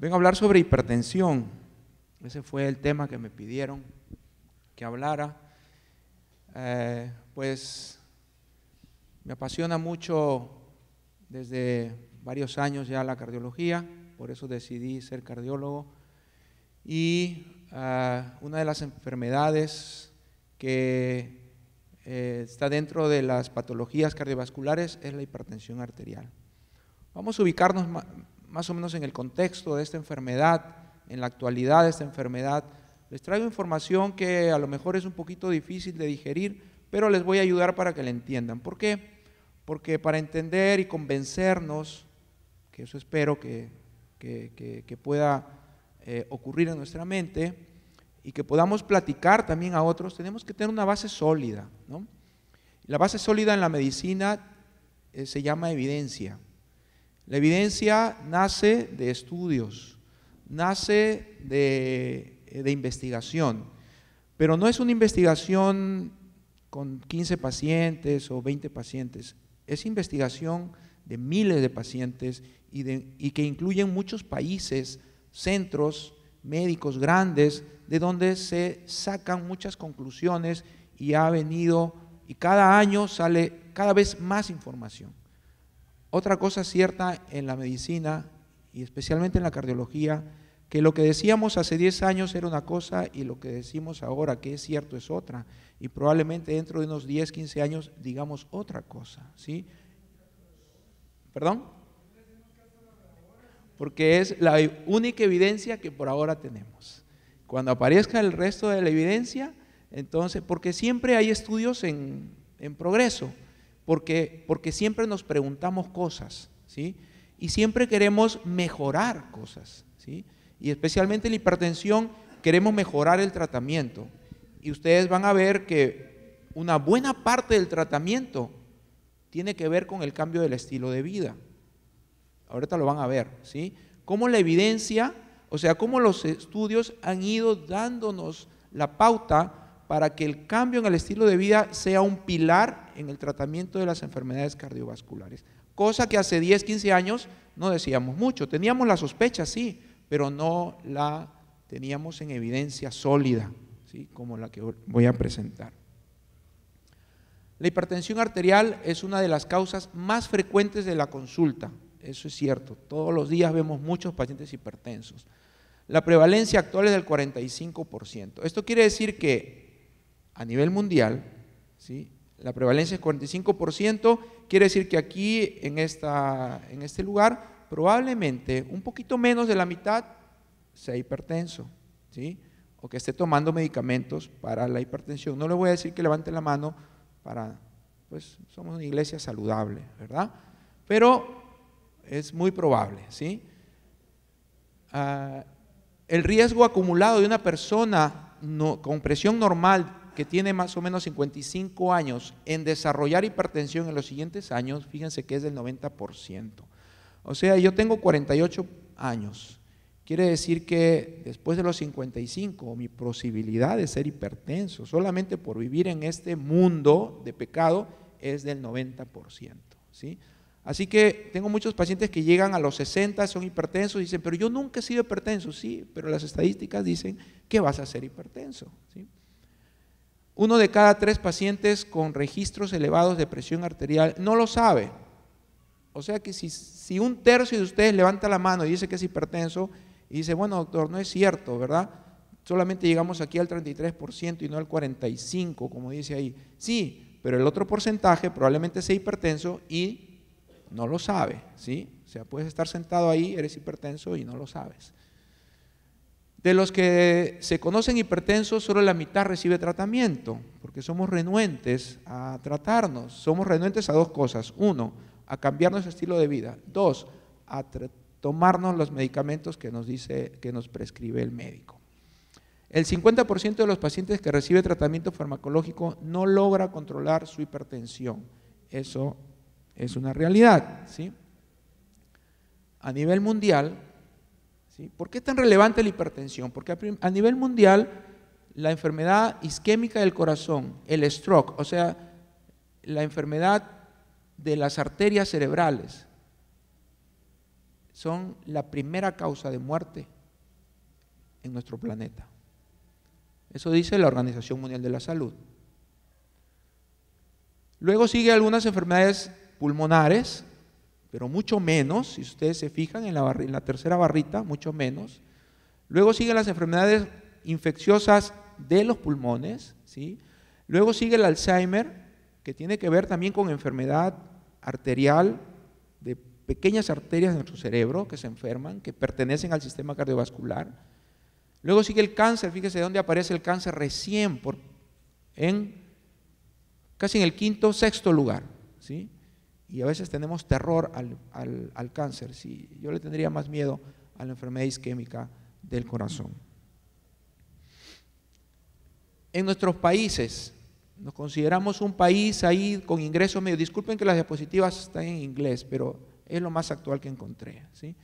Vengo a hablar sobre hipertensión. Ese fue el tema que me pidieron que hablara. Eh, pues me apasiona mucho desde varios años ya la cardiología, por eso decidí ser cardiólogo. Y eh, una de las enfermedades que eh, está dentro de las patologías cardiovasculares es la hipertensión arterial. Vamos a ubicarnos más o menos en el contexto de esta enfermedad, en la actualidad de esta enfermedad. Les traigo información que a lo mejor es un poquito difícil de digerir, pero les voy a ayudar para que la entiendan. ¿Por qué? Porque para entender y convencernos, que eso espero que, que, pueda eh, ocurrir en nuestra mente, y que podamos platicar también a otros, tenemos que tener una base sólida. La base sólida en la medicina eh, se llama evidencia. La evidencia nace de estudios, nace eh, de, investigación, pero no es una investigación con 15 pacientes o 20 pacientes, es investigación de miles de pacientes y, y que incluyen muchos países, centros médicos grandes, de donde se sacan muchas conclusiones y ha venido, y cada año sale cada vez más información. Otra cosa cierta en la medicina y especialmente en la cardiología, que lo que decíamos hace 10 años era una cosa y lo que decimos ahora que es cierto es otra. Y probablemente dentro de unos 10, 15 años digamos otra cosa. ¿sí? ¿Perdón? Porque es la única evidencia que por ahora tenemos. Cuando aparezca el resto de la evidencia, entonces, porque siempre hay estudios en, en progreso porque, siempre nos preguntamos cosas, ¿sí? Y siempre queremos mejorar cosas, ¿sí? Y especialmente la hipertensión, queremos mejorar el tratamiento. Y ustedes van a ver que una buena parte del tratamiento tiene que ver con el cambio del estilo de vida. Ahorita lo van a ver, ¿sí? Cómo la evidencia, o sea, cómo los estudios han ido dándonos la pauta para que el cambio en el estilo de vida sea un pilar en el tratamiento de las enfermedades cardiovasculares, cosa que hace 10, 15 años no decíamos mucho. Teníamos la sospecha, sí, pero no la teníamos en evidencia sólida, ¿sí? como la que voy a presentar. La hipertensión arterial es una de las causas más frecuentes de la consulta, eso es cierto. Todos los días vemos muchos pacientes hipertensos. La prevalencia actual es del 45%. Esto quiere decir que a nivel mundial, ¿sí? La prevalencia es 45%, quiere decir que aquí, en, esta, en este lugar, probablemente un poquito menos de la mitad sea hipertenso, ¿sí? O que esté tomando medicamentos para la hipertensión. No le voy a decir que levante la mano para, pues somos una iglesia saludable, ¿verdad? Pero es muy probable, ¿sí? Ah, el riesgo acumulado de una persona con presión normal que tiene más o menos 55 años en desarrollar hipertensión en los siguientes años, fíjense que es del 90%. O sea, yo tengo 48 años. Quiere decir que después de los 55, mi posibilidad de ser hipertenso, solamente por vivir en este mundo de pecado, es del 90%. ¿sí? Así que tengo muchos pacientes que llegan a los 60, son hipertensos, y dicen, pero yo nunca he sido hipertenso. Sí, pero las estadísticas dicen que vas a ser hipertenso. ¿sí? Uno de cada tres pacientes con registros elevados de presión arterial no lo sabe. O sea que si, si, un tercio de ustedes levanta la mano y dice que es hipertenso y dice, bueno, doctor, no es cierto, ¿verdad? Solamente llegamos aquí al 33% y no al 45%, como dice ahí. Sí, pero el otro porcentaje probablemente sea hipertenso y no lo sabe, ¿sí? O sea, puedes estar sentado ahí, eres hipertenso y no lo sabes. De los que se conocen hipertensos, solo la mitad recibe tratamiento, porque somos renuentes a tratarnos. Somos renuentes a dos cosas. Uno, a cambiar nuestro estilo de vida. Dos, a tomarnos los medicamentos que nos, dice, que nos prescribe el médico. El 50% de los pacientes que recibe tratamiento farmacológico no logra controlar su hipertensión. Eso es una realidad. ¿sí? A nivel mundial, ¿Por qué es tan relevante la hipertensión? Porque a nivel mundial la enfermedad isquémica del corazón, el stroke, o sea, la enfermedad de las arterias cerebrales, son la primera causa de muerte en nuestro planeta. Eso dice la Organización Mundial de la Salud. Luego sigue algunas enfermedades pulmonares, pero mucho menos, si ustedes se fijan en la, tercera barrita, mucho menos. Luego siguen las enfermedades infecciosas de los pulmones, ¿sí? Luego sigue el Alzheimer, que tiene que ver también con enfermedad arterial de pequeñas arterias de nuestro cerebro que se enferman, que pertenecen al sistema cardiovascular. Luego sigue el cáncer, fíjese dónde aparece el cáncer recién, en, casi en el quinto, sexto lugar. ¿sí? Y a veces tenemos terror al, cáncer. yo le tendría más miedo a la enfermedad isquémica del corazón. En nuestros países, nos consideramos un país ahí con ingreso medio, Disculpen que las diapositivas están en inglés, pero es lo más actual que encontré. ¿sí?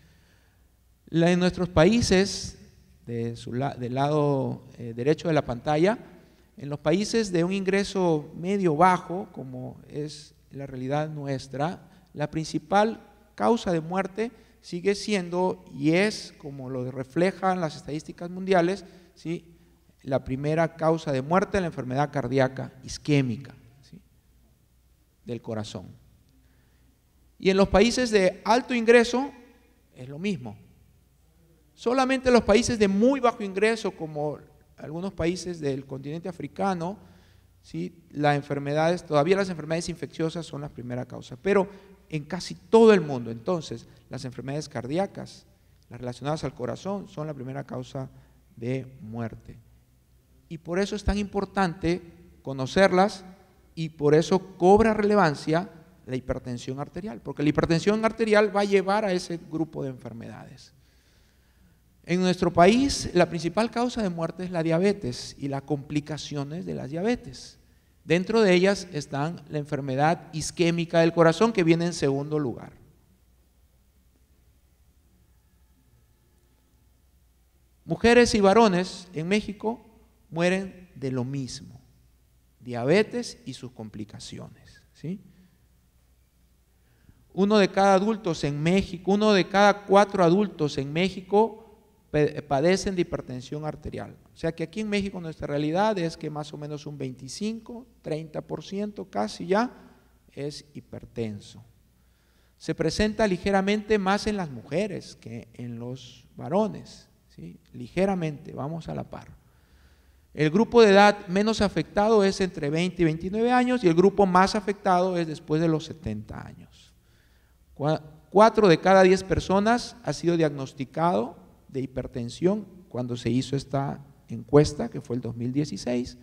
La, en nuestros países, de del lado eh, derecho de la pantalla, en los países de un ingreso medio bajo, como es la realidad nuestra, la principal causa de muerte sigue siendo y es, como lo reflejan las estadísticas mundiales, ¿sí? la primera causa de muerte es la enfermedad cardíaca isquémica del corazón. Y en los países de alto ingreso es lo mismo. Solamente los países de muy bajo ingreso, como algunos países del continente africano, ¿sí? las enfermedades, todavía las enfermedades infecciosas son la primera causa, pero en casi todo el mundo, entonces, las enfermedades cardíacas, las relacionadas al corazón, son la primera causa de muerte. Y por eso es tan importante conocerlas y por eso cobra relevancia la hipertensión arterial, porque la hipertensión arterial va a llevar a ese grupo de enfermedades. En nuestro país, la principal causa de muerte es la diabetes y las complicaciones de las diabetes. Dentro de ellas están la enfermedad isquémica del corazón, que viene en segundo lugar. Mujeres y varones en México mueren de lo mismo, diabetes y sus complicaciones. ¿sí? Uno de cada adultos en México, uno de cada cuatro adultos en México padecen de hipertensión arterial. O sea que aquí en México nuestra realidad es que más o menos un 25, 30% casi ya es hipertenso. Se presenta ligeramente más en las mujeres que en los varones, ligeramente, vamos a la par. El grupo de edad menos afectado es entre 20 y 29 años y el grupo más afectado es después de los 70 años. Cuatro de cada 10 personas ha sido diagnosticado de hipertensión cuando se hizo esta encuesta, que fue el 2016,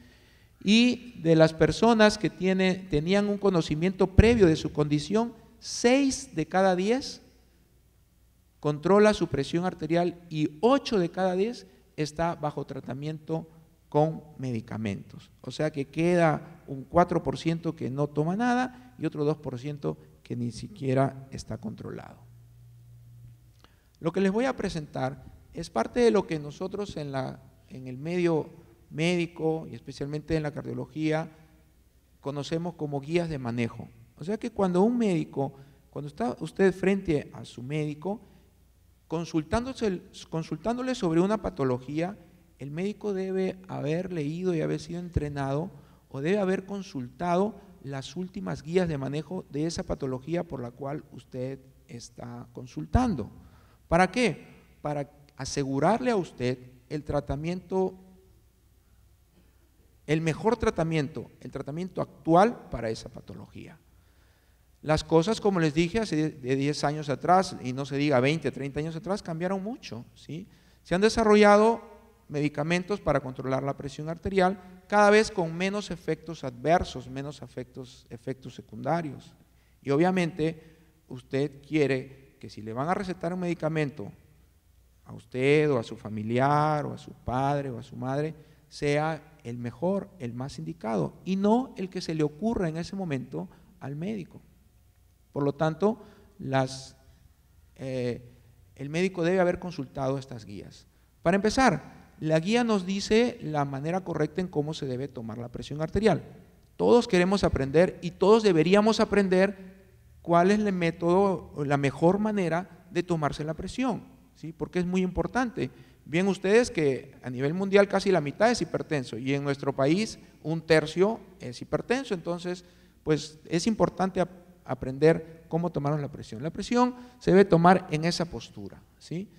y de las personas que tiene, tenían un conocimiento previo de su condición, 6 de cada 10 controla su presión arterial y 8 de cada 10 está bajo tratamiento con medicamentos. O sea que queda un 4% que no toma nada y otro 2% que ni siquiera está controlado. Lo que les voy a presentar es parte de lo que nosotros en, el medio médico y especialmente en la cardiología conocemos como guías de manejo. O sea que cuando un médico, cuando está usted frente a su médico, consultándose, consultándole sobre una patología, el médico debe haber leído y haber sido entrenado o debe haber consultado las últimas guías de manejo de esa patología por la cual usted está consultando. ¿Para qué? Para asegurarle a usted el tratamiento, el mejor tratamiento, el tratamiento actual para esa patología. Las cosas, como les dije hace 10 años atrás, y no se diga 20, 30 años atrás, cambiaron mucho. ¿sí? Se han desarrollado medicamentos para controlar la presión arterial, cada vez con menos efectos adversos, menos efectos, efectos secundarios. Y obviamente usted quiere que si le van a recetar un medicamento a usted o a su familiar o a su padre o a su madre sea el mejor, el más indicado y no el que se le ocurra en ese momento al médico. Por lo tanto, las, eh, el médico debe haber consultado estas guías. Para empezar, la guía nos dice la manera correcta en cómo se debe tomar la presión arterial. Todos queremos aprender y todos deberíamos aprender cuál es el método o la mejor manera de tomarse la presión porque es muy importante. Bien ustedes que a nivel mundial casi la mitad es hipertenso y en nuestro país un tercio es hipertenso, entonces pues es importante aprender cómo tomaron la presión. La presión se debe tomar en esa postura, ¿sí?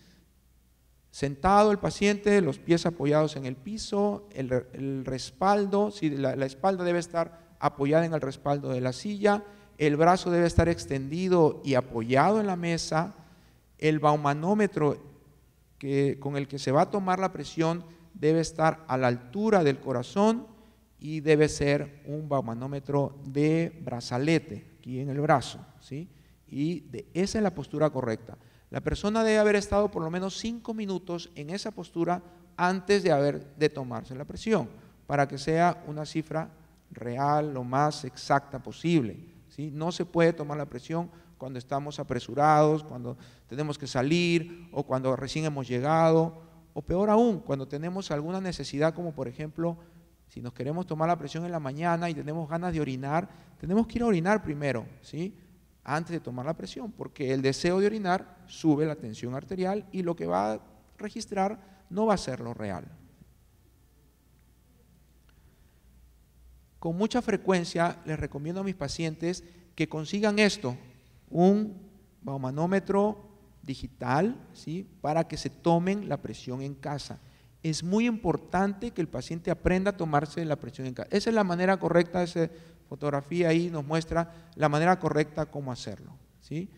Sentado el paciente, los pies apoyados en el piso, el, respaldo, la espalda debe estar apoyada en el respaldo de la silla, el brazo debe estar extendido y apoyado en la mesa, el baumanómetro que, con el que se va a tomar la presión debe estar a la altura del corazón y debe ser un baumanómetro de brazalete, aquí en el brazo. ¿sí? Y esa es la postura correcta. La persona debe haber estado por lo menos cinco minutos en esa postura antes de, haber, de tomarse la presión, para que sea una cifra real, lo más exacta posible. ¿sí? No se puede tomar la presión cuando estamos apresurados, cuando tenemos que salir o cuando recién hemos llegado, o peor aún, cuando tenemos alguna necesidad como por ejemplo, si nos queremos tomar la presión en la mañana y tenemos ganas de orinar, tenemos que ir a orinar primero, ¿sí? Antes de tomar la presión, porque el deseo de orinar sube la tensión arterial y lo que va a registrar no va a ser lo real. Con mucha frecuencia les recomiendo a mis pacientes que consigan esto, un baumanómetro digital ¿sí? para que se tomen la presión en casa. Es muy importante que el paciente aprenda a tomarse la presión en casa. Esa es la manera correcta, esa fotografía ahí nos muestra la manera correcta cómo hacerlo. ¿sí?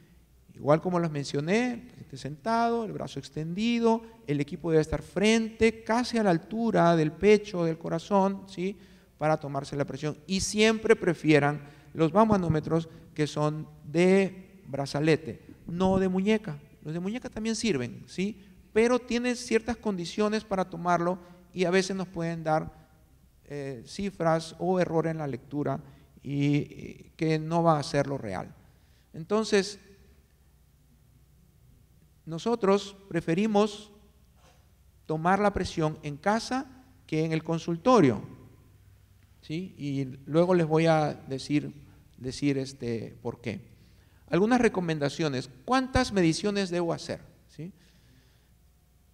Igual como los mencioné, paciente sentado, el brazo extendido, el equipo debe estar frente, casi a la altura del pecho, del corazón, ¿sí? para tomarse la presión. Y siempre prefieran los baumanómetros que son de brazalete, no de muñeca. Los de muñeca también sirven, ¿sí? Pero tienen ciertas condiciones para tomarlo y a veces nos pueden dar eh, cifras o error en la lectura y, que no va a ser lo real. Entonces, nosotros preferimos tomar la presión en casa que en el consultorio. ¿sí? Y luego les voy a decir, decir este, por qué algunas recomendaciones. ¿Cuántas mediciones debo hacer?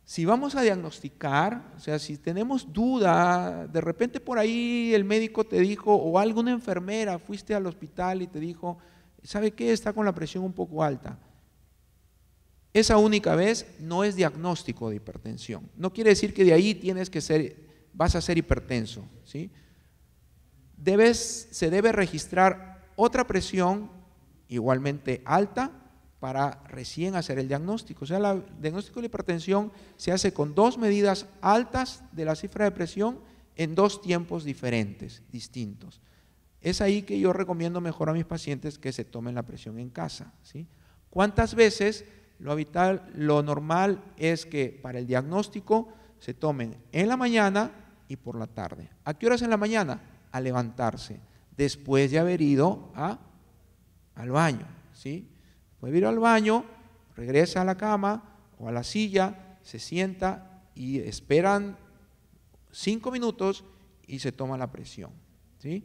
Si vamos a diagnosticar, o sea, si tenemos duda, de repente por ahí el médico te dijo, o alguna enfermera fuiste al hospital y te dijo, ¿sabe qué? Está con la presión un poco alta. Esa única vez no es diagnóstico de hipertensión. No quiere decir que de ahí tienes que ser, vas a ser hipertenso. se debe registrar otra presión igualmente alta para recién hacer el diagnóstico. O sea, el diagnóstico de la hipertensión se hace con dos medidas altas de la cifra de presión en dos tiempos diferentes, distintos. Es ahí que yo recomiendo mejor a mis pacientes que se tomen la presión en casa. ¿sí? ¿Cuántas veces lo habitual, lo normal es que para el diagnóstico se tomen en la mañana y por la tarde? ¿A qué horas en la mañana? A levantarse, después de haber ido a al baño, ¿sí? Puede ir al baño, regresa a la cama o a la silla, se sienta y esperan cinco minutos y se toma la presión, ¿sí?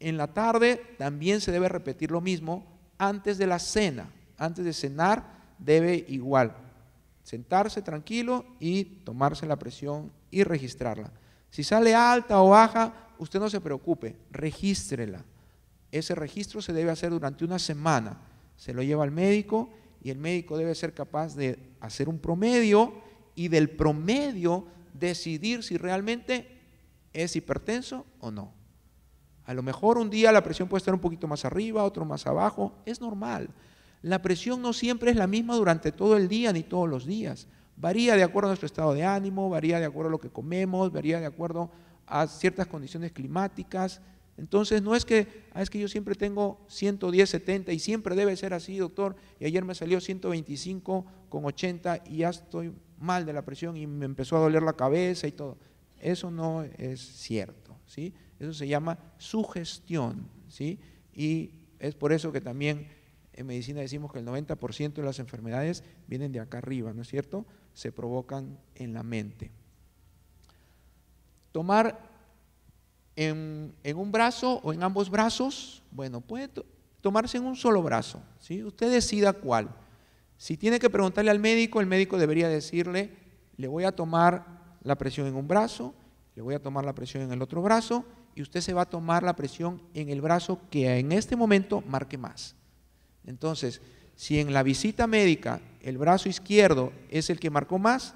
En la tarde también se debe repetir lo mismo antes de la cena, antes de cenar debe igual sentarse tranquilo y tomarse la presión y registrarla. Si sale alta o baja, usted no se preocupe, regístrela. Ese registro se debe hacer durante una semana. Se lo lleva al médico y el médico debe ser capaz de hacer un promedio y del promedio decidir si realmente es hipertenso o no. A lo mejor un día la presión puede estar un poquito más arriba, otro más abajo, es normal. La presión no siempre es la misma durante todo el día ni todos los días. Varía de acuerdo a nuestro estado de ánimo, varía de acuerdo a lo que comemos, varía de acuerdo a ciertas condiciones climáticas, entonces no es que, ah, es que yo siempre tengo 110, 70 y siempre debe ser así, doctor, y ayer me salió 125 con 80 y ya estoy mal de la presión y me empezó a doler la cabeza y todo. Eso no es cierto, ¿sí? Eso se llama sugestión, ¿sí? Y es por eso que también en medicina decimos que el 90% de las enfermedades vienen de acá arriba, ¿no es cierto? Se provocan en la mente. Tomar en, un brazo o en ambos brazos, bueno, puede tomarse en un solo brazo, ¿sí? Usted decida cuál. Si tiene que preguntarle al médico, el médico debería decirle, le voy a tomar la presión en un brazo, le voy a tomar la presión en el otro brazo y usted se va a tomar la presión en el brazo que en este momento marque más. Entonces, si en la visita médica el brazo izquierdo es el que marcó más,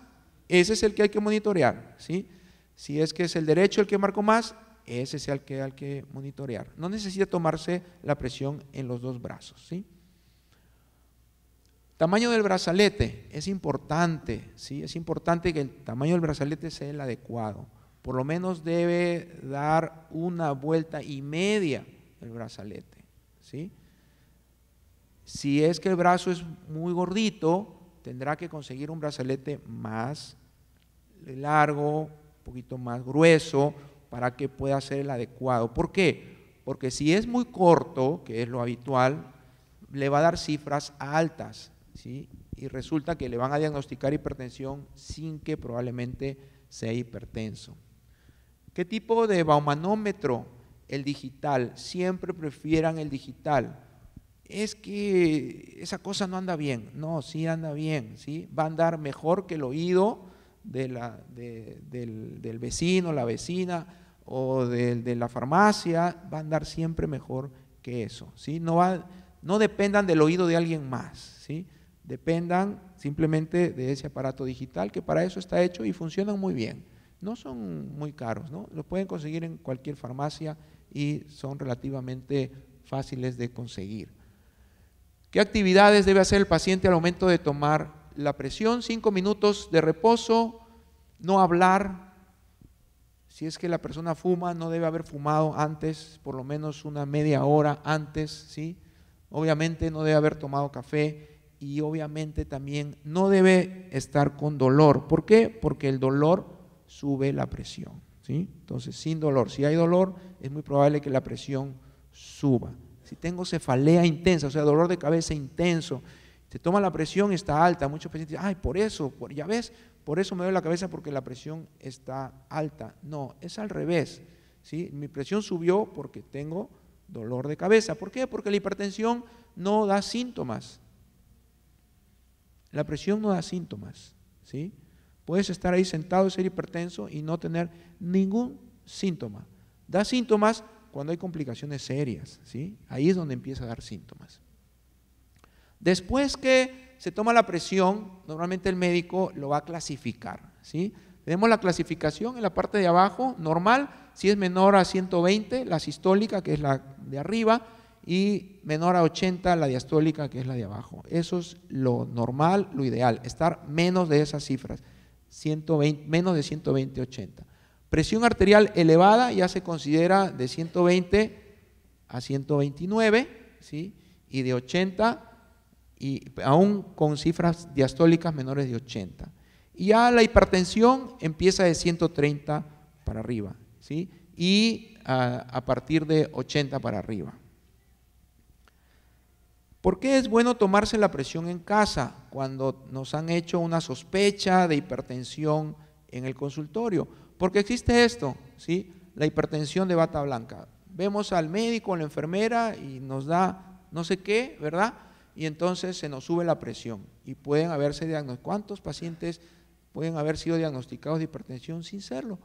ese es el que hay que monitorear, ¿sí? Si es que es el derecho el que marcó más, ese es el que hay que monitorear. No necesita tomarse la presión en los dos brazos. ¿sí? Tamaño del brazalete, es importante, ¿sí? es importante que el tamaño del brazalete sea el adecuado. Por lo menos debe dar una vuelta y media el brazalete. ¿sí? Si es que el brazo es muy gordito, tendrá que conseguir un brazalete más largo, un poquito más grueso, para que pueda ser el adecuado. ¿Por qué? Porque si es muy corto, que es lo habitual, le va a dar cifras altas, ¿sí? Y resulta que le van a diagnosticar hipertensión sin que probablemente sea hipertenso. ¿Qué tipo de baumanómetro? El digital. Siempre prefieran el digital. Es que esa cosa no anda bien. No, sí anda bien, ¿sí? Va a andar mejor que el oído, la, del, vecino, la vecina o de, de, la farmacia va a andar siempre mejor que eso. ¿sí? No, va, no dependan del oído de alguien más, ¿sí? dependan simplemente de ese aparato digital que para eso está hecho y funcionan muy bien. No son muy caros, ¿no? los pueden conseguir en cualquier farmacia y son relativamente fáciles de conseguir. ¿Qué actividades debe hacer el paciente al momento de tomar la presión, cinco minutos de reposo, no hablar. Si es que la persona fuma, no debe haber fumado antes, por lo menos una media hora antes, ¿sí? Obviamente no debe haber tomado café y obviamente también no debe estar con dolor. ¿Por qué? Porque el dolor sube la presión, ¿sí? Entonces, sin dolor, si hay dolor, es muy probable que la presión suba. Si tengo cefalea intensa, o sea, dolor de cabeza intenso, toma la presión, está alta. Muchos pacientes dicen, ay, por eso, por, ya ves, por eso me duele la cabeza porque la presión está alta. No, es al revés. ¿sí? Mi presión subió porque tengo dolor de cabeza. ¿Por qué? Porque la hipertensión no da síntomas. La presión no da síntomas. ¿sí? Puedes estar ahí sentado y ser hipertenso y no tener ningún síntoma. Da síntomas cuando hay complicaciones serias. ¿sí? Ahí es donde empieza a dar síntomas. Después que se toma la presión, normalmente el médico lo va a clasificar. ¿sí? Tenemos la clasificación en la parte de abajo, normal, si es menor a 120, la sistólica, que es la de arriba, y menor a 80, la diastólica, que es la de abajo. Eso es lo normal, lo ideal, estar menos de esas cifras, 120, menos de 120, 80. Presión arterial elevada ya se considera de 120 a 129, ¿sí? y de 80 y aún con cifras diastólicas menores de 80. Y ya la hipertensión empieza de 130 para arriba, ¿sí? Y ah, a, partir de 80 para arriba. ¿Por qué es bueno tomarse la presión en casa cuando nos han hecho una sospecha de hipertensión en el consultorio? Porque existe esto, ¿sí? La hipertensión de bata blanca. Vemos al médico, a la enfermera y nos da no sé qué, ¿verdad? y entonces se nos sube la presión y pueden haberse diagnosticado, ¿Cuántos pacientes pueden haber sido diagnosticados de hipertensión sin serlo?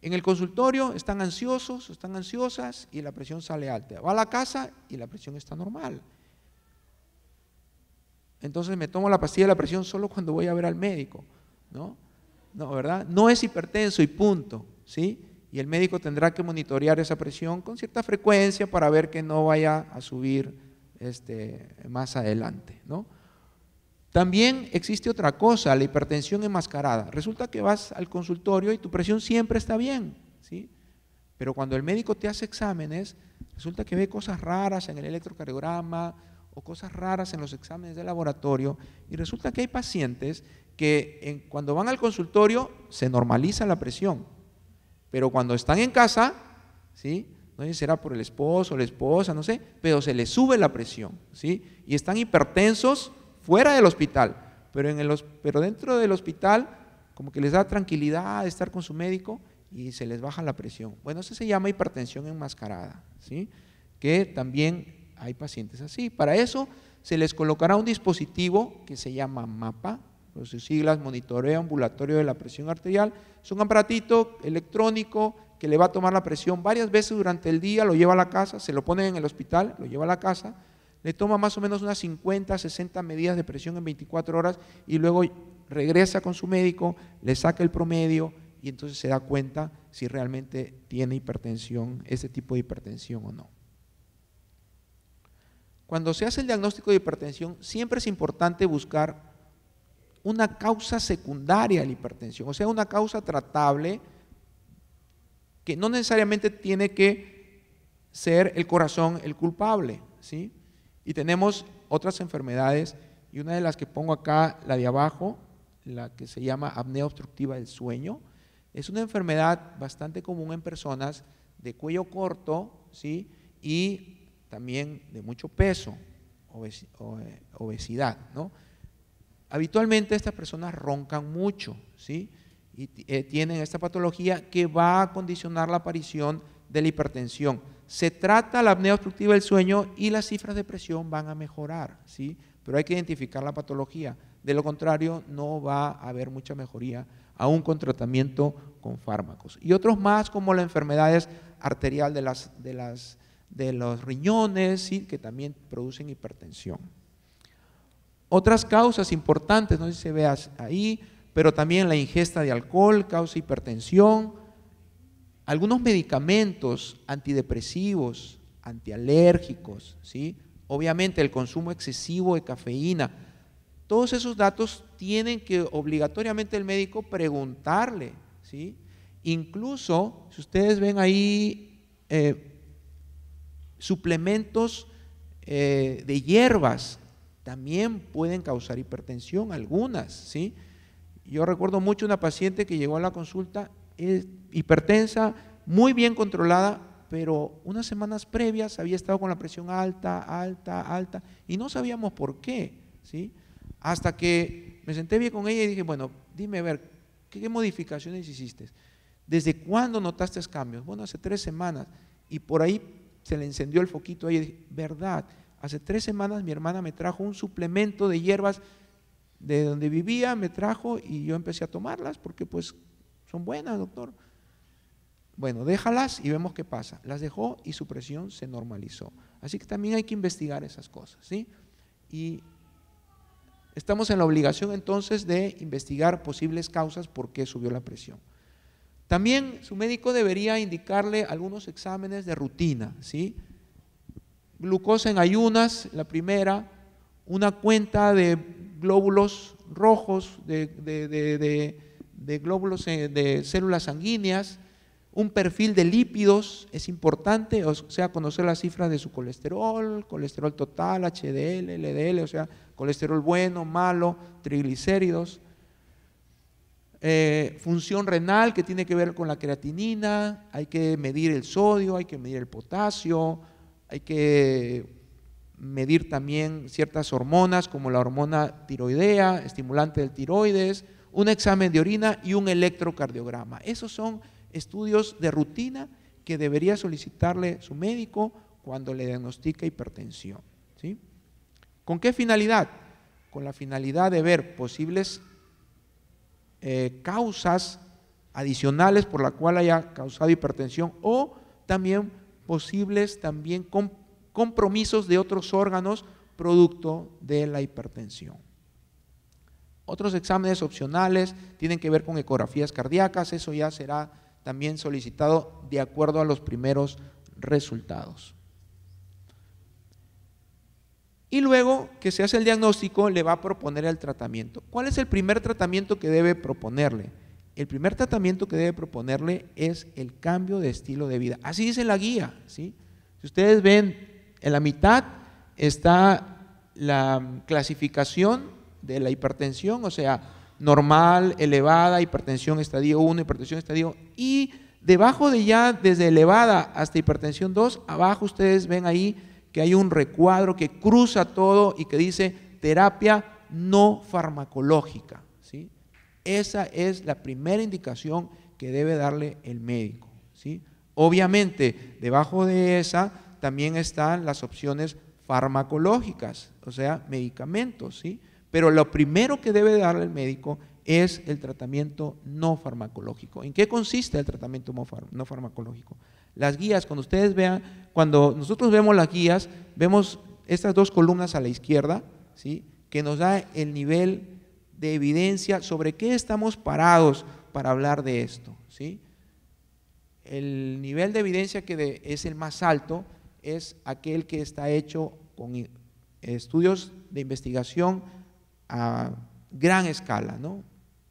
En el consultorio están ansiosos, están ansiosas y la presión sale alta. Va a la casa y la presión está normal. Entonces me tomo la pastilla de la presión solo cuando voy a ver al médico, ¿no? No, ¿verdad? No es hipertenso y punto, ¿sí? Y el médico tendrá que monitorear esa presión con cierta frecuencia para ver que no vaya a subir este, más adelante. ¿no? También existe otra cosa, la hipertensión enmascarada. Resulta que vas al consultorio y tu presión siempre está bien, ¿sí? pero cuando el médico te hace exámenes, resulta que ve cosas raras en el electrocardiograma o cosas raras en los exámenes de laboratorio y resulta que hay pacientes que cuando van al consultorio se normaliza la presión, pero cuando están en casa, ¿sí? no sé será por el esposo, o la esposa, no sé, pero se les sube la presión, ¿sí? Y están hipertensos fuera del hospital, pero, en el, pero dentro del hospital como que les da tranquilidad estar con su médico y se les baja la presión. Bueno, eso se llama hipertensión enmascarada, ¿sí? Que también hay pacientes así. Para eso se les colocará un dispositivo que se llama MAPA, por sus siglas, monitoreo ambulatorio de la presión arterial. Es un aparatito electrónico que le va a tomar la presión varias veces durante el día, lo lleva a la casa, se lo pone en el hospital, lo lleva a la casa, le toma más o menos unas 50, 60 medidas de presión en 24 horas y luego regresa con su médico, le saca el promedio y entonces se da cuenta si realmente tiene hipertensión, ese tipo de hipertensión o no. Cuando se hace el diagnóstico de hipertensión, siempre es importante buscar una causa secundaria a la hipertensión, o sea, una causa tratable que no necesariamente tiene que ser el corazón el culpable, ¿sí? Y tenemos otras enfermedades y una de las que pongo acá, la de abajo, la que se llama apnea obstructiva del sueño, es una enfermedad bastante común en personas de cuello corto, ¿sí? Y también de mucho peso, eh, obesidad, Habitualmente estas personas roncan mucho, ¿sí? y eh, tienen esta patología que va a condicionar la aparición de la hipertensión. Se trata la apnea obstructiva del sueño y las cifras de presión van a mejorar, ¿sí? Pero hay que identificar la patología. De lo contrario, no va a haber mucha mejoría aún con tratamiento con fármacos. Y otros más, como las enfermedades arterial de, las, de, las, de los riñones, que también producen hipertensión. Otras causas importantes, no sé si se ve ahí, pero también la ingesta de alcohol causa hipertensión, algunos medicamentos antidepresivos, antialérgicos, ¿sí? obviamente el consumo excesivo de cafeína. Todos esos datos tienen que obligatoriamente el médico preguntarle. ¿sí? Incluso, si ustedes ven ahí eh, suplementos eh, de hierbas, también pueden causar hipertensión, algunas. ¿sí? Yo recuerdo mucho una paciente que llegó a la consulta hipertensa, muy bien controlada, pero unas semanas previas había estado con la presión alta, alta, alta, y no sabíamos por qué, ¿sí? Hasta que me senté bien con ella y dije, bueno, dime a ver, ¿qué, modificaciones hiciste? ¿Desde cuándo notaste cambios? Bueno, hace tres semanas, y por ahí se le encendió el foquito a ella y dije, ¿verdad? Hace tres semanas mi hermana me trajo un suplemento de hierbas de donde vivía, me trajo y yo empecé a tomarlas porque pues son buenas, doctor. Bueno, déjalas y vemos qué pasa. Las dejó y su presión se normalizó. Así que también hay que investigar esas cosas, ¿sí? Y estamos en la obligación entonces de investigar posibles causas por qué subió la presión. También su médico debería indicarle algunos exámenes de rutina, ¿sí? Glucosa en ayunas, la primera, una cuenta de glóbulos rojos, de, glóbulos eh, de células sanguíneas, un perfil de lípidos es importante, o sea, conocer las cifras de su colesterol, colesterol total, HDL, LDL, o sea, colesterol bueno, malo, triglicéridos. Eh, función renal que tiene que ver con la creatinina, hay que medir el sodio, hay que medir el potasio, hay que medir también ciertas hormonas como la hormona tiroidea, estimulante del tiroides, un examen de orina y un electrocardiograma. Esos son estudios de rutina que debería solicitarle su médico cuando le diagnostica hipertensión. ¿sí? ¿Con qué finalidad? Con la finalidad de ver posibles eh, causas adicionales por la cual haya causado hipertensión o también posibles también compromisos de otros órganos producto de la hipertensión. Otros exámenes opcionales tienen que ver con ecografías cardíacas, eso ya será también solicitado de acuerdo a los primeros resultados. Y luego que se hace el diagnóstico, le va a proponer el tratamiento. ¿Cuál es el primer tratamiento que debe proponerle? El primer tratamiento que debe proponerle es el cambio de estilo de vida. Así dice la guía. Si ustedes ven en la mitad está la clasificación de la hipertensión, o sea, normal, elevada, hipertensión estadio 1, hipertensión estadio y debajo de ya desde elevada hasta hipertensión 2, abajo ustedes ven ahí que hay un recuadro que cruza todo y que dice terapia no farmacológica, ¿sí? Esa es la primera indicación que debe darle el médico, ¿sí? Obviamente, debajo de esa también están las opciones farmacológicas, o sea, medicamentos, ¿sí? Pero lo primero que debe darle el médico es el tratamiento no farmacológico. ¿En qué consiste el tratamiento no farmacológico? Las guías, cuando ustedes vean, cuando nosotros vemos las guías, vemos estas dos columnas a la izquierda, ¿sí? que nos da el nivel de evidencia sobre qué estamos parados para hablar de esto. ¿sí? El nivel de evidencia que es el más alto es aquel que está hecho con estudios de investigación a gran escala, ¿no?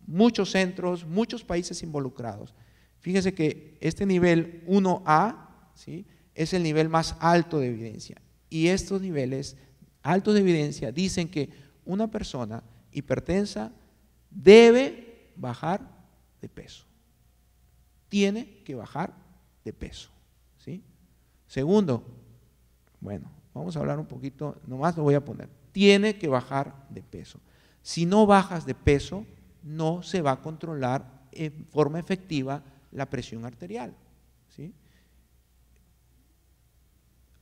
Muchos centros, muchos países involucrados. Fíjense que este nivel 1A ¿sí? es el nivel más alto de evidencia. Y estos niveles altos de evidencia dicen que una persona hipertensa debe bajar de peso. Tiene que bajar de peso. ¿sí? Segundo, bueno, vamos a hablar un poquito, nomás lo voy a poner. Tiene que bajar de peso. Si no bajas de peso, no se va a controlar en forma efectiva la presión arterial.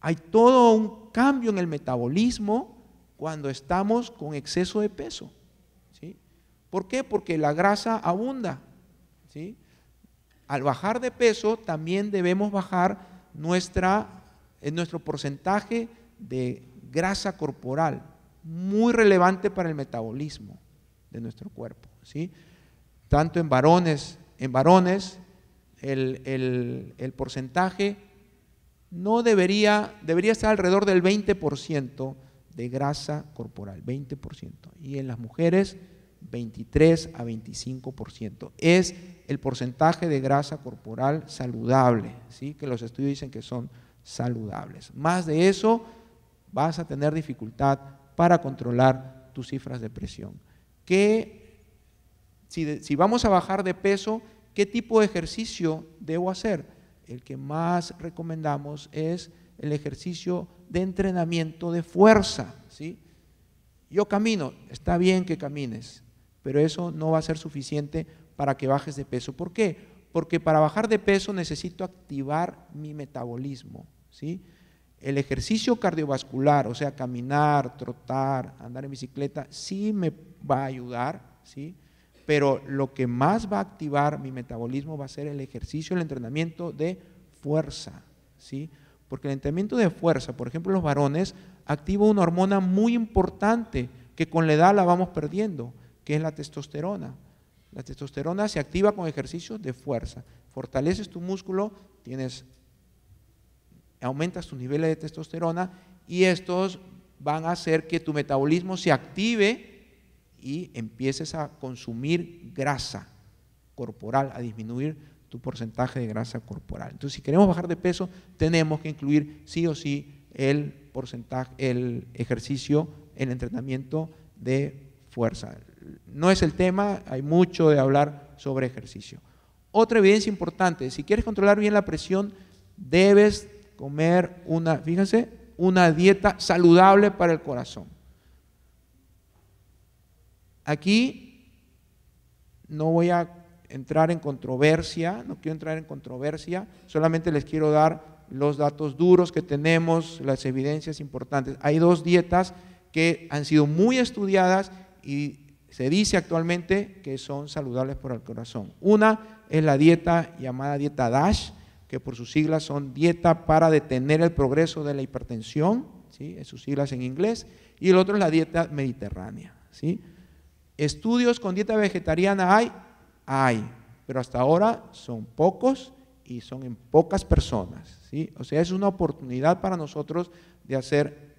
Hay todo un cambio en el metabolismo cuando estamos con exceso de peso. ¿Por qué? Porque la grasa abunda. Al bajar de peso también debemos bajar nuestra es nuestro porcentaje de grasa corporal, muy relevante para el metabolismo de nuestro cuerpo. ¿sí? Tanto en varones, en varones el, porcentaje no debería, debería estar alrededor del 20% de grasa corporal, 20%. Y en las mujeres, 23 a 25%. Es el porcentaje de grasa corporal saludable, ¿sí? que los estudios dicen que son saludables. Más de eso, vas a tener dificultad para controlar tus cifras de presión. ¿Qué, si, vamos a bajar de peso, ¿qué tipo de ejercicio debo hacer? El que más recomendamos es el ejercicio de entrenamiento de fuerza. ¿sí? Yo camino, está bien que camines, pero eso no va a ser suficiente para que bajes de peso. ¿Por qué? Porque para bajar de peso necesito activar mi metabolismo, ¿sí? El ejercicio cardiovascular, o sea, caminar, trotar, andar en bicicleta, sí me va a ayudar, ¿sí? Pero lo que más va a activar mi metabolismo va a ser el ejercicio, el entrenamiento de fuerza, ¿sí? Porque el entrenamiento de fuerza, por ejemplo, los varones, activa una hormona muy importante que con la edad la vamos perdiendo, que es la testosterona. La testosterona se activa con ejercicios de fuerza. Fortaleces tu músculo, tienes, aumentas tus nivel de testosterona y estos van a hacer que tu metabolismo se active y empieces a consumir grasa corporal, a disminuir tu porcentaje de grasa corporal. Entonces, si queremos bajar de peso, tenemos que incluir sí o sí el porcentaje, el ejercicio, el entrenamiento de fuerza no es el tema, hay mucho de hablar sobre ejercicio. Otra evidencia importante, si quieres controlar bien la presión, debes comer una, fíjense, una dieta saludable para el corazón. Aquí no voy a entrar en controversia, no quiero entrar en controversia, solamente les quiero dar los datos duros que tenemos, las evidencias importantes. Hay dos dietas que han sido muy estudiadas y se dice actualmente que son saludables para el corazón. Una es la dieta llamada dieta DASH, que por sus siglas son dieta para detener el progreso de la hipertensión, ¿sí? en sus siglas en inglés, y el otro es la dieta mediterránea. ¿sí? Estudios con dieta vegetariana hay, hay, pero hasta ahora son pocos y son en pocas personas. ¿sí? O sea, es una oportunidad para nosotros de hacer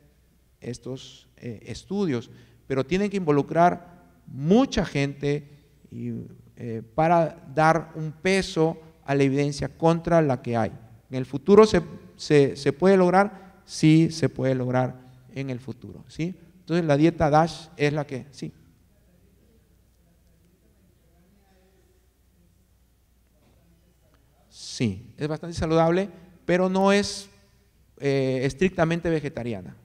estos eh, estudios, pero tienen que involucrar mucha gente eh, para dar un peso a la evidencia contra la que hay. En el futuro se, puede lograr, sí se puede lograr en el futuro. ¿sí? Entonces la dieta DASH es la que, sí. Sí, es bastante saludable, pero no es eh, estrictamente vegetariana.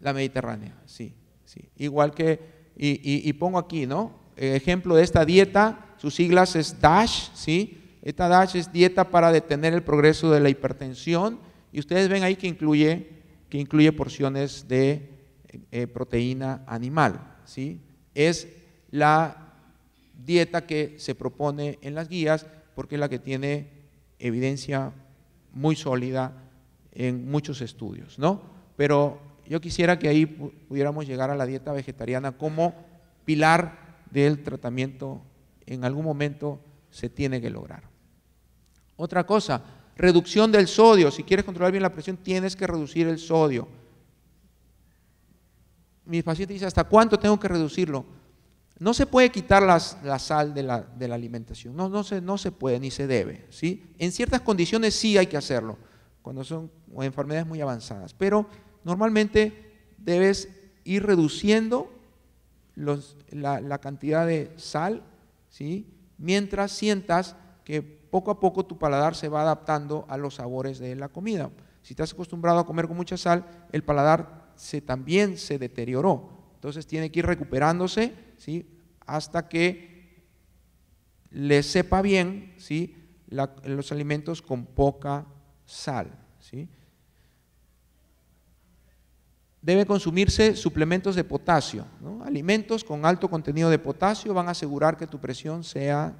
La mediterránea, sí, sí. Igual que y, pongo aquí, ¿no? Ejemplo de esta dieta, sus siglas es DASH, ¿sí? Esta DASH es dieta para detener el progreso de la hipertensión y ustedes ven ahí que incluye, que incluye porciones de eh, proteína animal, ¿sí? Es la dieta que se propone en las guías porque es la que tiene evidencia muy sólida en muchos estudios, ¿no? Pero yo quisiera que ahí pudiéramos llegar a la dieta vegetariana como pilar del tratamiento. En algún momento se tiene que lograr. Otra cosa, reducción del sodio. Si quieres controlar bien la presión, tienes que reducir el sodio. Mi paciente dice, ¿hasta cuánto tengo que reducirlo? No se puede quitar la sal de la, alimentación, no, no, se, no se puede ni se debe. ¿sí? En ciertas condiciones sí hay que hacerlo, cuando son enfermedades muy avanzadas, pero normalmente debes ir reduciendo la, cantidad de sal, ¿sí? mientras sientas que poco a poco tu paladar se va adaptando a los sabores de la comida. Si te has acostumbrado a comer con mucha sal, el paladar se, también se deterioró. Entonces tiene que ir recuperándose ¿sí? hasta que le sepa bien ¿sí? los alimentos con poca sal. ¿sí? debe consumirse suplementos de potasio. Alimentos con alto contenido de potasio van a asegurar que tu presión sea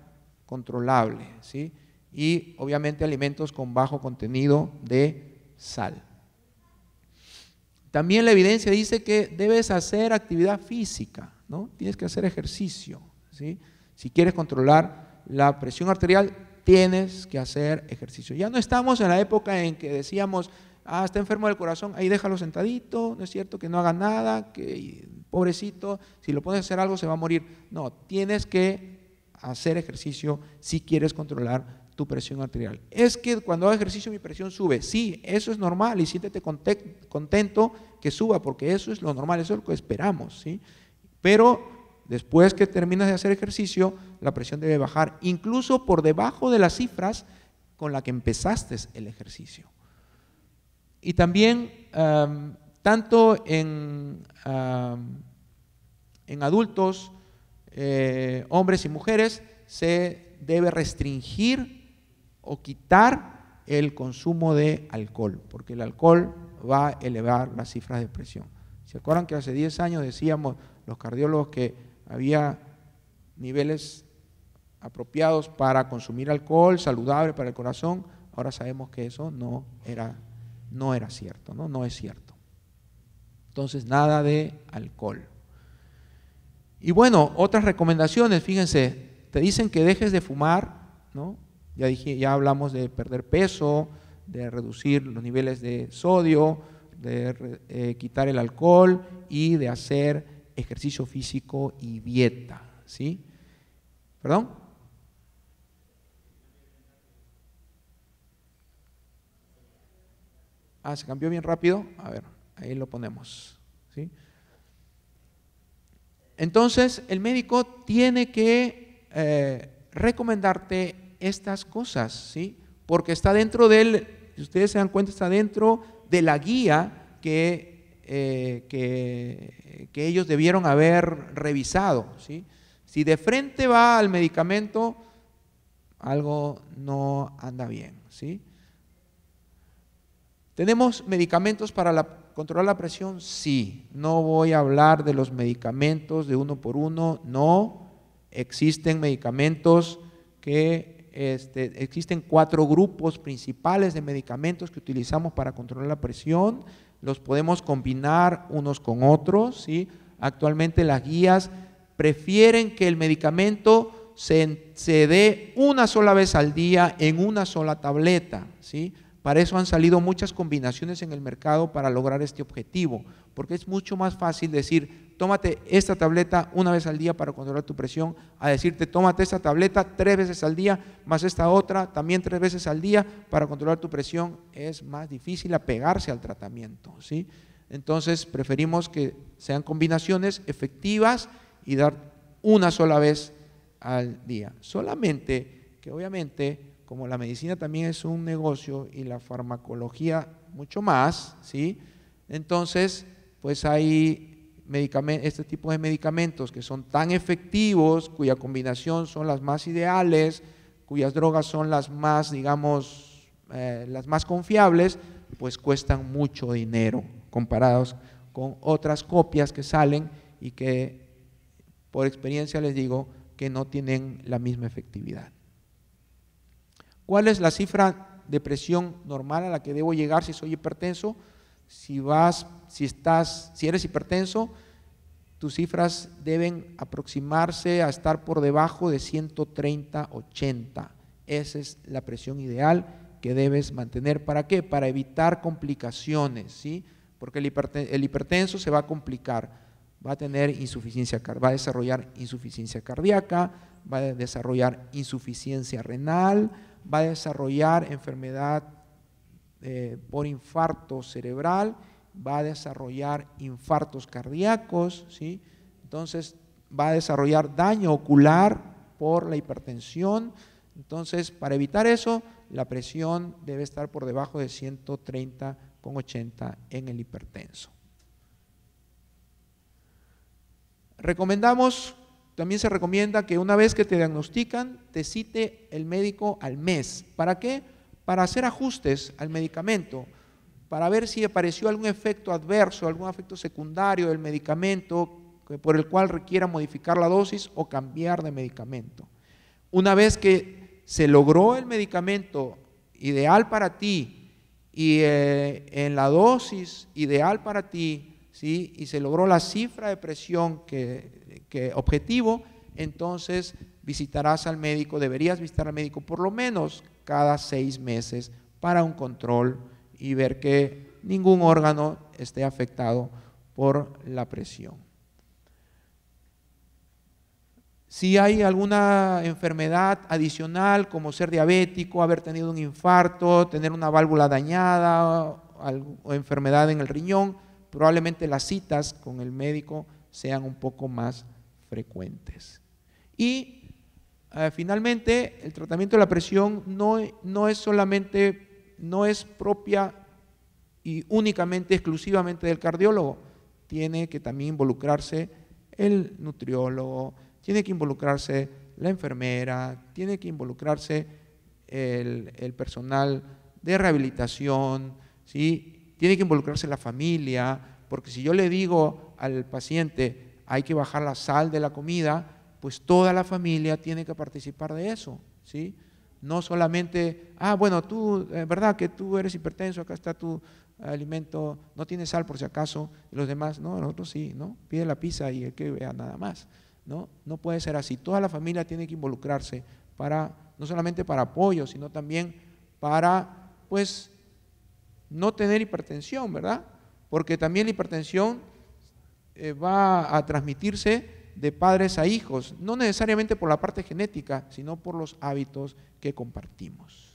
controlable. ¿sí? Y obviamente alimentos con bajo contenido de sal. También la evidencia dice que debes hacer actividad física, ¿no? tienes que hacer ejercicio. ¿sí? Si quieres controlar la presión arterial, tienes que hacer ejercicio. Ya no estamos en la época en que decíamos, ah, está enfermo del corazón, ahí déjalo sentadito, no es cierto, que no haga nada, que pobrecito, si lo pones a hacer algo se va a morir. No, tienes que hacer ejercicio si quieres controlar tu presión arterial. Es que cuando hago ejercicio mi presión sube. Sí, eso es normal y siéntete contento que suba porque eso es lo normal, eso es lo que esperamos, ¿sí? Pero después que terminas de hacer ejercicio, la presión debe bajar incluso por debajo de las cifras con la que empezaste el ejercicio y también tanto en, en adultos, eh, hombres y mujeres, se debe restringir o quitar el consumo de alcohol, porque el alcohol va a elevar las cifras de presión. ¿Se acuerdan que hace 10 años decíamos los cardiólogos que había niveles apropiados para consumir alcohol, saludable para el corazón? Ahora sabemos que eso no era no era cierto, ¿no? No es cierto. Entonces, nada de alcohol. Y bueno, otras recomendaciones, fíjense, te dicen que dejes de fumar, ¿no? Ya dije, ya hablamos de perder peso, de reducir los niveles de sodio, de eh, quitar el alcohol y de hacer ejercicio físico y dieta, ¿sí? ¿Perdón? Ah, se cambió bien rápido. A ver, ahí lo ponemos. ¿sí? Entonces, el médico tiene que eh, recomendarte estas cosas, ¿sí? Porque está dentro del, si ustedes se dan cuenta, está dentro de la guía que, eh, que, que ellos debieron haber revisado, ¿sí? Si de frente va al medicamento, algo no anda bien, ¿sí? ¿Tenemos medicamentos para controlar la presión? Sí. No voy a hablar de los medicamentos de uno por uno. No. Existen medicamentos que este, existen cuatro grupos principales de medicamentos que utilizamos para controlar la presión. Los podemos combinar unos con otros. ¿sí? Actualmente las guías prefieren que el medicamento se, se dé una sola vez al día en una sola tableta. ¿sí? Para eso han salido muchas combinaciones en el mercado para lograr este objetivo, porque es mucho más fácil decir, tómate esta tableta una vez al día para controlar tu presión, a decirte, tómate esta tableta tres veces al día, más esta otra también tres veces al día para controlar tu presión. Es más difícil apegarse al tratamiento, ¿sí? Entonces, preferimos que sean combinaciones efectivas y dar una sola vez al día. Solamente que obviamente como la medicina también es un negocio y la farmacología mucho más, ¿sí? Entonces, pues hay este tipo de medicamentos que son tan efectivos, cuya combinación son las más ideales, cuyas drogas son las más, digamos, eh, las más confiables, pues cuestan mucho dinero comparados con otras copias que salen y que por experiencia les digo que no tienen la misma efectividad. ¿Cuál es la cifra de presión normal a la que debo llegar si soy hipertenso? Si vas, si estás, si eres hipertenso, tus cifras deben aproximarse a estar por debajo de 130-80. Esa es la presión ideal que debes mantener. ¿Para qué? Para evitar complicaciones, ¿sí? Porque el, hipertenso se va a complicar va a tener insuficiencia, va a desarrollar insuficiencia cardíaca, va a desarrollar insuficiencia renal, va a desarrollar enfermedad eh, por infarto cerebral, va a desarrollar infartos cardíacos, ¿sí? entonces va a desarrollar daño ocular por la hipertensión. Entonces, para evitar eso, la presión debe estar por debajo de 130 con 80 en el hipertenso. Recomendamos también se recomienda que una vez que te diagnostican, te cite el médico al mes. ¿Para qué? Para hacer ajustes al medicamento, para ver si apareció algún efecto adverso, algún efecto secundario del medicamento por el cual requiera modificar la dosis o cambiar de medicamento. Una vez que se logró el medicamento ideal para ti y eh, en la dosis ideal para ti, ¿sí? y se logró la cifra de presión que objetivo, entonces visitarás al médico, deberías visitar al médico por lo menos cada seis meses para un control y ver que ningún órgano esté afectado por la presión. Si hay alguna enfermedad adicional, como ser diabético, haber tenido un infarto, tener una válvula dañada o enfermedad en el riñón, probablemente las citas con el médico sean un poco más frecuentes. Y eh, finalmente, el tratamiento de la presión no, es solamente, no es propia y únicamente, exclusivamente del cardiólogo. Tiene que también involucrarse el nutriólogo, tiene que involucrarse la enfermera, tiene que involucrarse el, el personal de rehabilitación, ¿sí? tiene que involucrarse la familia, porque si yo le digo al paciente, hay que bajar la sal de la comida, pues toda la familia tiene que participar de eso, ¿sí? No solamente, ah, bueno, tú, eh, ¿verdad que tú eres hipertenso? Acá está tu alimento, no tiene sal por si acaso, y los demás, no, nosotros sí, ¿no? Pide la pizza y el que vea nada más, ¿no? No puede ser así. Toda la familia tiene que involucrarse para, no solamente para apoyo, sino también para, pues, no tener hipertensión, ¿verdad? Porque también la hipertensión eh, va a transmitirse de padres a hijos, no necesariamente por la parte genética, sino por los hábitos que compartimos.